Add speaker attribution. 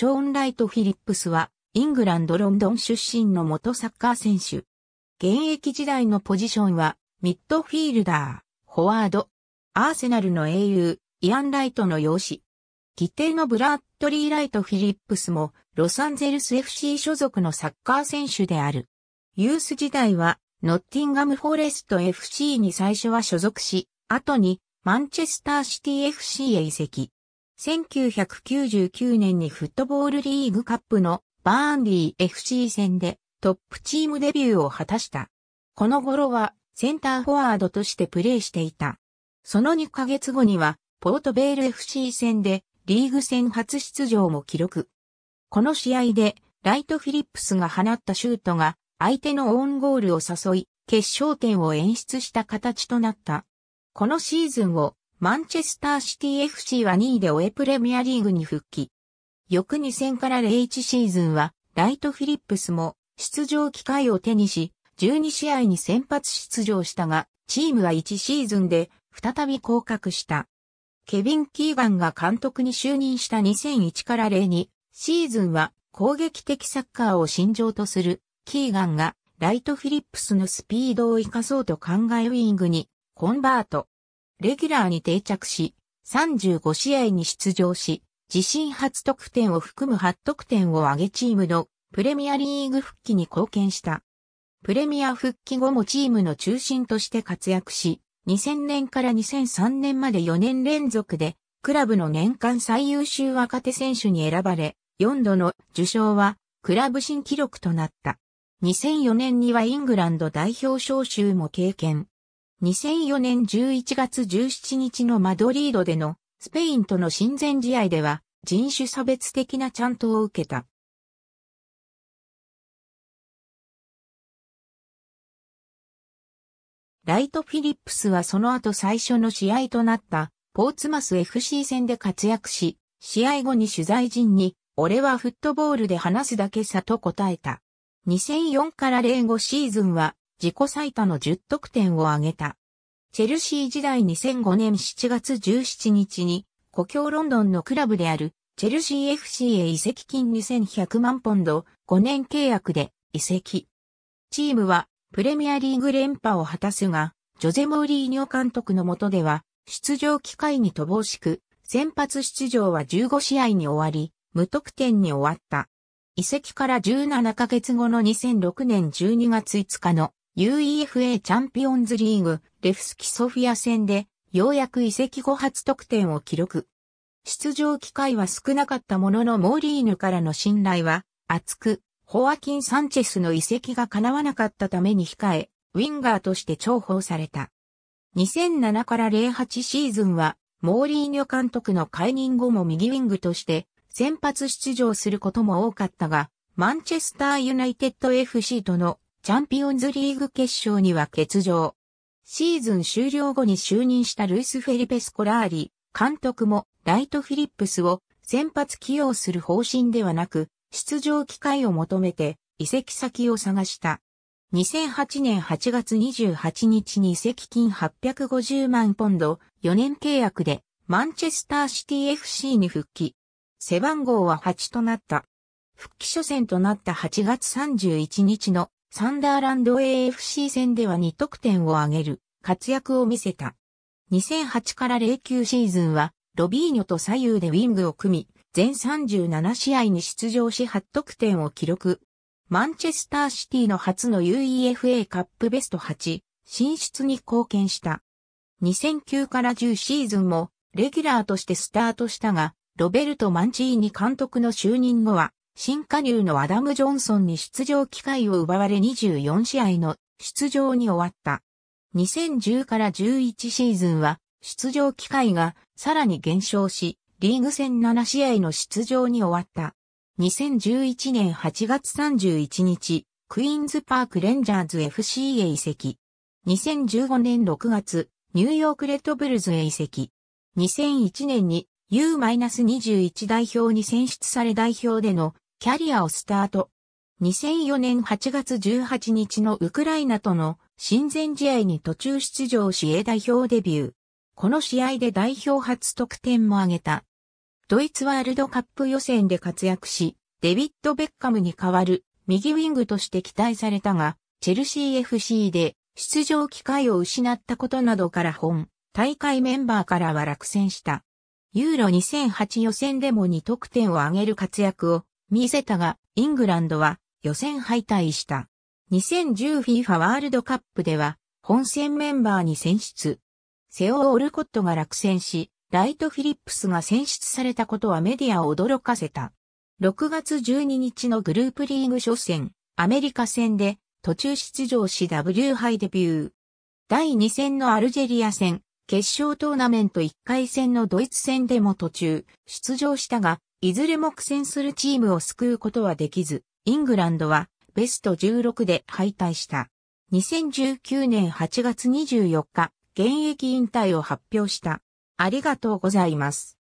Speaker 1: ショーン・ライト・フィリップスは、イングランド・ロンドン出身の元サッカー選手。現役時代のポジションは、ミッドフィールダー、フォワード、アーセナルの英雄、イアン・ライトの養子。規定のブラッドリー・ライト・フィリップスも、ロサンゼルス FC 所属のサッカー選手である。ユース時代は、ノッティンガム・フォレスト FC に最初は所属し、後に、マンチェスターシティ FC へ移籍。1999年にフットボールリーグカップのバーンディ FC 戦でトップチームデビューを果たした。この頃はセンターフォワードとしてプレーしていた。その2ヶ月後にはポートベール FC 戦でリーグ戦初出場も記録。この試合でライト・フィリップスが放ったシュートが相手のオンゴールを誘い決勝点を演出した形となった。このシーズンをマンチェスターシティ FC は2位でオエプレミアリーグに復帰。翌2戦から01シーズンは、ライト・フィリップスも出場機会を手にし、12試合に先発出場したが、チームは1シーズンで再び降格した。ケビン・キーガンが監督に就任した2001から02シーズンは攻撃的サッカーを信条とするキーガンがライト・フィリップスのスピードを生かそうと考えウィングにコンバート。レギュラーに定着し、35試合に出場し、自身初得点を含む8得点を挙げチームのプレミアリーグ復帰に貢献した。プレミア復帰後もチームの中心として活躍し、2000年から2003年まで4年連続で、クラブの年間最優秀若手選手に選ばれ、4度の受賞は、クラブ新記録となった。2004年にはイングランド代表招集も経験。2004年11月17日のマドリードでのスペインとの親善試合では人種差別的なチャントを受けた。ライト・フィリップスはその後最初の試合となったポーツマス FC 戦で活躍し、試合後に取材陣に、俺はフットボールで話すだけさと答えた。2004から05シーズンは自己最多の10得点を挙げた。チェルシー時代2005年7月17日に、故郷ロンドンのクラブである、チェルシー FC へ移籍金2100万ポンド、5年契約で移籍。チームは、プレミアリーグ連覇を果たすが、ジョゼ・モーリーニョ監督の下では、出場機会に乏しく、先発出場は15試合に終わり、無得点に終わった。移籍から17ヶ月後の2006年12月5日の UEFA チャンピオンズリーグ、レフスキソフィア戦で、ようやく移籍後初得点を記録。出場機会は少なかったもののモーリーヌからの信頼は厚く、ホアキン・サンチェスの移籍が叶わなかったために控え、ウィンガーとして重宝された。2007から08シーズンは、モーリーニョ監督の解任後も右ウィングとして先発出場することも多かったが、マンチェスターユナイテッド FC とのチャンピオンズリーグ決勝には欠場。シーズン終了後に就任したルイス・フェリペ・スコラーリ、監督もライト・フィリップスを先発起用する方針ではなく、出場機会を求めて移籍先を探した。2008年8月28日に移籍金850万ポンド、4年契約でマンチェスターシティ FC に復帰。背番号は8となった。復帰初戦となった8月31日のサンダーランド AFC 戦では2得点を挙げる活躍を見せた。2008から09シーズンは、ロビーニョと左右でウィングを組み、全37試合に出場し8得点を記録。マンチェスターシティの初の UEFA カップベスト8進出に貢献した。2009から10シーズンもレギュラーとしてスタートしたが、ロベルト・マンチーニ監督の就任後は新加入のアダム・ジョンソンに出場機会を奪われ24試合の出場に終わった。2010から11シーズンは出場機会がさらに減少し、リーグ戦7試合の出場に終わった。2011年8月31日、クイーンズパークレンジャーズ FC へ移籍。2015年6月、ニューヨークレッドブルズへ移籍。2001年に U-21 代表に選出され代表でのキャリアをスタート。2004年8月18日のウクライナとの親善試合に途中出場し A 代表デビュー。この試合で代表初得点も挙げた。ドイツワールドカップ予選で活躍し、デビッド・ベッカムに代わる右ウィングとして期待されたが、チェルシー FC で出場機会を失ったことなどから本、大会メンバーからは落選した。ユーロ2008予選でも2得点を挙げる活躍を見せたが、イングランドは予選敗退した。2010FIFA ワールドカップでは、本戦メンバーに選出。セオ・オルコットが落選し、ライト・フィリップスが選出されたことはメディアを驚かせた。6月12日のグループリーグ初戦、アメリカ戦で途中出場し W 杯デビュー。第2戦のアルジェリア戦、決勝トーナメント1回戦のドイツ戦でも途中出場したが、いずれも苦戦するチームを救うことはできず、イングランドはベスト16で敗退した。2019年8月24日、現役引退を発表した。ありがとうございます。